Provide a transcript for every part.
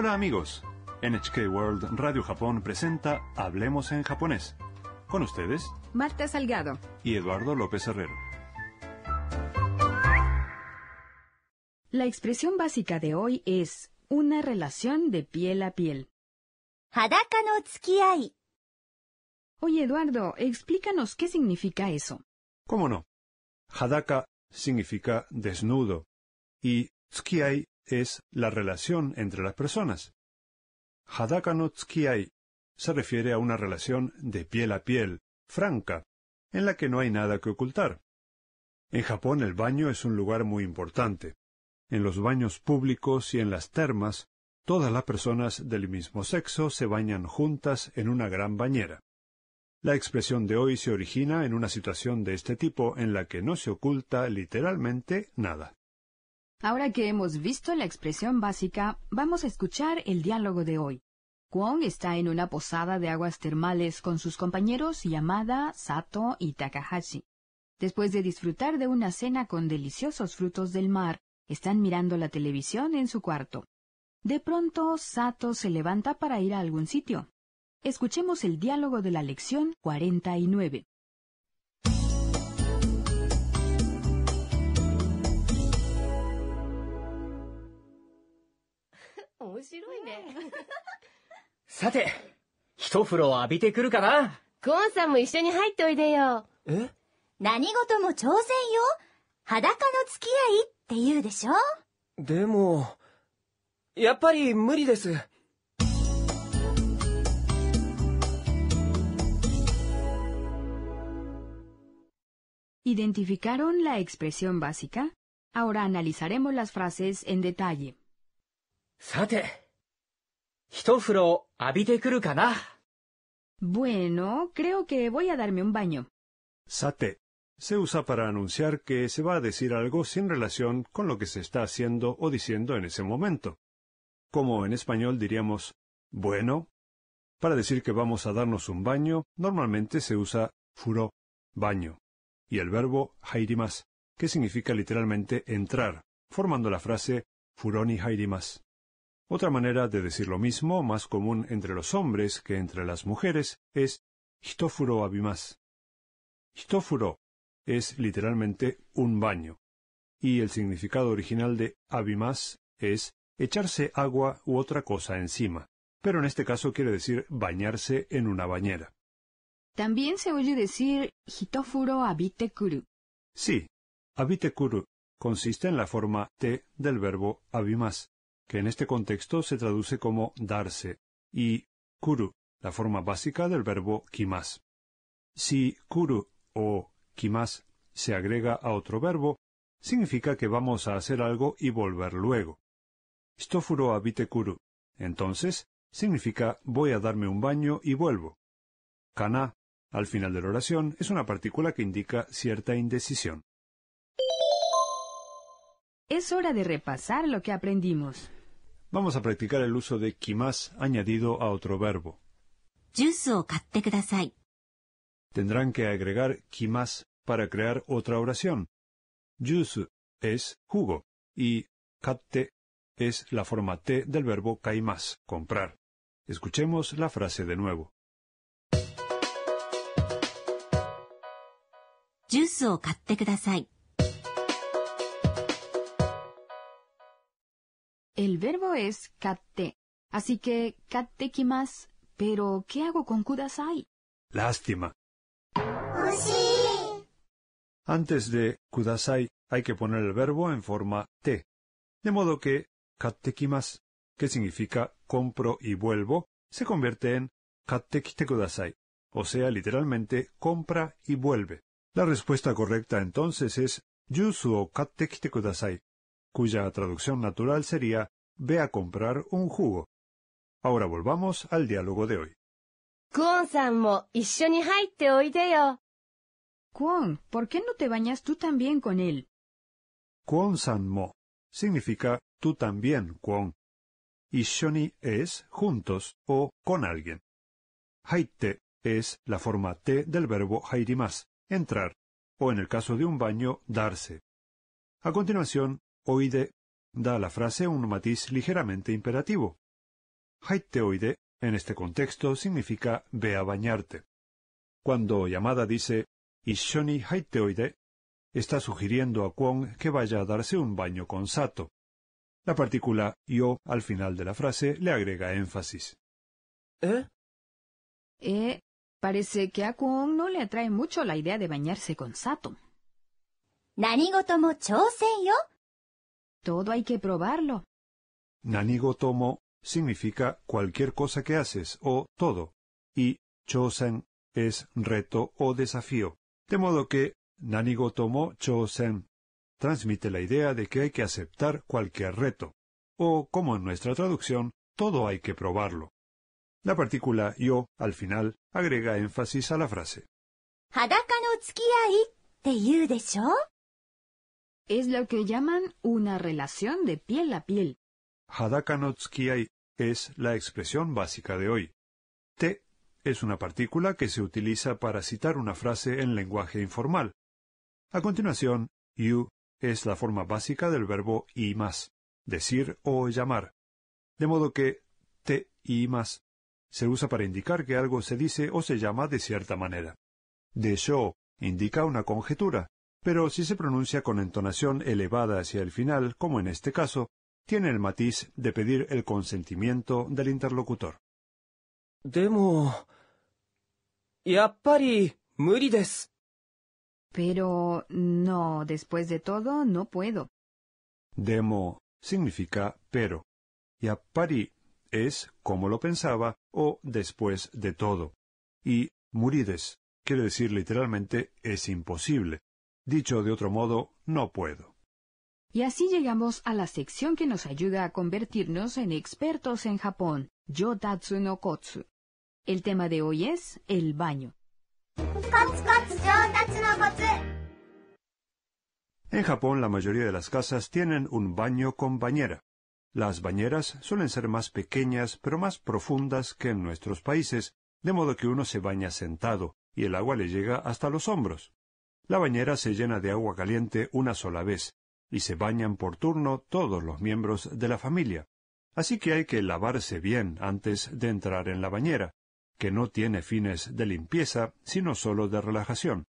Hola amigos, NHK World Radio Japón presenta Hablemos en japonés. Con ustedes, Marta Salgado y Eduardo López Herrero. La expresión básica de hoy es una relación de piel a piel. Hadaka no tsukiai. Oye, Eduardo, explícanos qué significa eso. ¿Cómo no? Hadaka significa desnudo y tsukiai es la relación entre las personas. Hadaka no tsukiai se refiere a una relación de piel a piel, franca, en la que no hay nada que ocultar. En Japón el baño es un lugar muy importante. En los baños públicos y en las termas, todas las personas del mismo sexo se bañan juntas en una gran bañera. La expresión de hoy se origina en una situación de este tipo en la que no se oculta literalmente nada. Ahora que hemos visto la expresión básica, vamos a escuchar el diálogo de hoy. Kwon está en una posada de aguas termales con sus compañeros Yamada, Sato y Takahashi. Después de disfrutar de una cena con deliciosos frutos del mar, están mirando la televisión en su cuarto. De pronto, Sato se levanta para ir a algún sitio. Escuchemos el diálogo de la lección 49. 面白いね。さて、一風呂浴びてくるかなゴンさんも一緒に入っておいでよ。え何事も挑戦よ。裸の付き合いって言うでしょでも、やっぱり無理です。¿Identificaron la expresión básica? Ahora analizaremos las frases en detalle. —Bueno, creo que voy a darme un baño. Sate se usa para anunciar que se va a decir algo sin relación con lo que se está haciendo o diciendo en ese momento. Como en español diríamos, bueno, para decir que vamos a darnos un baño, normalmente se usa furo, baño, y el verbo hairimas, que significa literalmente entrar, formando la frase furoni hairimas. Otra manera de decir lo mismo, más común entre los hombres que entre las mujeres, es hitofuro abimas. Hitofuro es literalmente un baño, y el significado original de abimas es echarse agua u otra cosa encima, pero en este caso quiere decir bañarse en una bañera. También se oye decir hitofuro abitekuru. Sí, abitekuru consiste en la forma te del verbo abimas que en este contexto se traduce como darse, y kuru, la forma básica del verbo kimas. Si kuru o kimas se agrega a otro verbo, significa que vamos a hacer algo y volver luego. Stofuro habite kuru. Entonces, significa voy a darme un baño y vuelvo. Kana, al final de la oración, es una partícula que indica cierta indecisión. Es hora de repasar lo que aprendimos. Vamos a practicar el uso de kimas añadido a otro verbo. Tendrán que agregar kimas para crear otra oración. Juice es jugo y katte es la forma T del verbo kaimas, comprar. Escuchemos la frase de nuevo. Juice El verbo es katte. Así que katte Pero, ¿qué hago con kudasai? Lástima. Antes de kudasai hay que poner el verbo en forma te. De modo que katte que significa compro y vuelvo, se convierte en katte kite kudasai, o sea, literalmente compra y vuelve. La respuesta correcta entonces es yusu o katte kite kudasai, cuya traducción natural sería Ve a comprar un jugo. Ahora volvamos al diálogo de hoy. Kwon, ¿por qué no te bañas tú también con él? Kwon-san-mo significa tú también, Kwon. Ishoni es juntos o con alguien. Haite es la forma T del verbo hairimas, entrar, o en el caso de un baño, darse. A continuación, oide da a la frase un matiz ligeramente imperativo. Haite oide, en este contexto, significa ve a bañarte. Cuando Yamada dice Ishoni haite oide, está sugiriendo a Kwon que vaya a darse un baño con Sato. La partícula yo al final de la frase le agrega énfasis. ¿Eh? Eh, parece que a Kwon no le atrae mucho la idea de bañarse con Sato. yo. Todo hay que probarlo. Nanigo tomo significa cualquier cosa que haces o todo, y chosen es reto o desafío. De modo que nanigo tomo chosen transmite la idea de que hay que aceptar cualquier reto, o como en nuestra traducción, todo hay que probarlo. La partícula yo al final agrega énfasis a la frase. desho? Es lo que llaman una relación de piel a piel. Hadaka es la expresión básica de hoy. Te es una partícula que se utiliza para citar una frase en lenguaje informal. A continuación, you es la forma básica del verbo y más, decir o llamar. De modo que te y más se usa para indicar que algo se dice o se llama de cierta manera. De show indica una conjetura, pero si se pronuncia con entonación elevada hacia el final, como en este caso, tiene el matiz de pedir el consentimiento del interlocutor. Demo... Murides. Pero no, después de todo, no puedo. Demo significa pero. Yappari es como lo pensaba o después de todo. Y murides quiere decir literalmente es imposible. Dicho de otro modo, no puedo. Y así llegamos a la sección que nos ayuda a convertirnos en expertos en Japón, Yodatsu no Kotsu. El tema de hoy es el baño. En Japón la mayoría de las casas tienen un baño con bañera. Las bañeras suelen ser más pequeñas pero más profundas que en nuestros países, de modo que uno se baña sentado y el agua le llega hasta los hombros. La bañera se llena de agua caliente una sola vez, y se bañan por turno todos los miembros de la familia. Así que hay que lavarse bien antes de entrar en la bañera, que no tiene fines de limpieza, sino solo de relajación.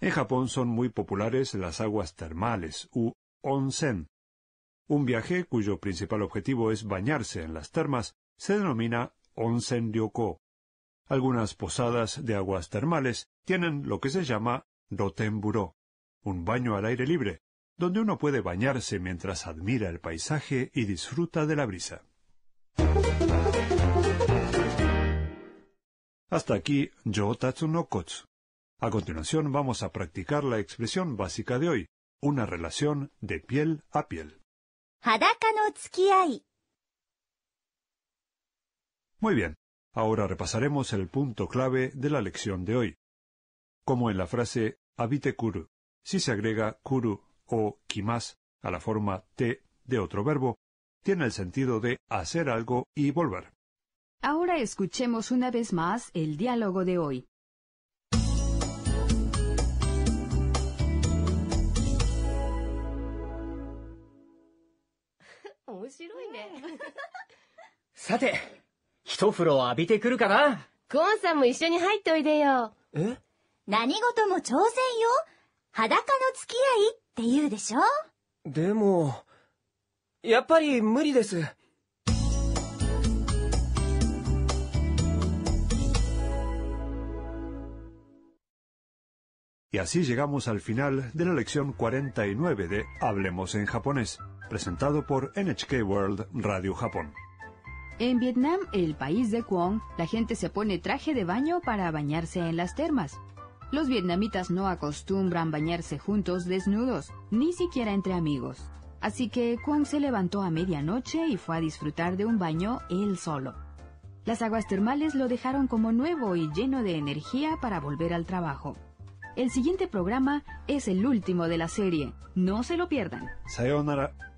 En Japón son muy populares las aguas termales, u onsen. Un viaje cuyo principal objetivo es bañarse en las termas se denomina onsen ryoko. Algunas posadas de aguas termales tienen lo que se llama Rotemburó, un baño al aire libre, donde uno puede bañarse mientras admira el paisaje y disfruta de la brisa. Hasta aquí yo no Kotsu. A continuación vamos a practicar la expresión básica de hoy, una relación de piel a piel. Muy bien, ahora repasaremos el punto clave de la lección de hoy. Como en la frase habite kuru. Si se agrega kuru o kimas a la forma te de otro verbo, tiene el sentido de hacer algo y volver. Ahora escuchemos una vez más el diálogo de hoy. ¿Eh? Y así llegamos al final de la lección 49 de Hablemos en japonés, presentado por NHK World Radio Japón. En Vietnam, el país de Quang, la gente se pone traje de baño para bañarse en las termas. Los vietnamitas no acostumbran bañarse juntos desnudos, ni siquiera entre amigos. Así que Kwang se levantó a medianoche y fue a disfrutar de un baño él solo. Las aguas termales lo dejaron como nuevo y lleno de energía para volver al trabajo. El siguiente programa es el último de la serie. No se lo pierdan. Sayonara.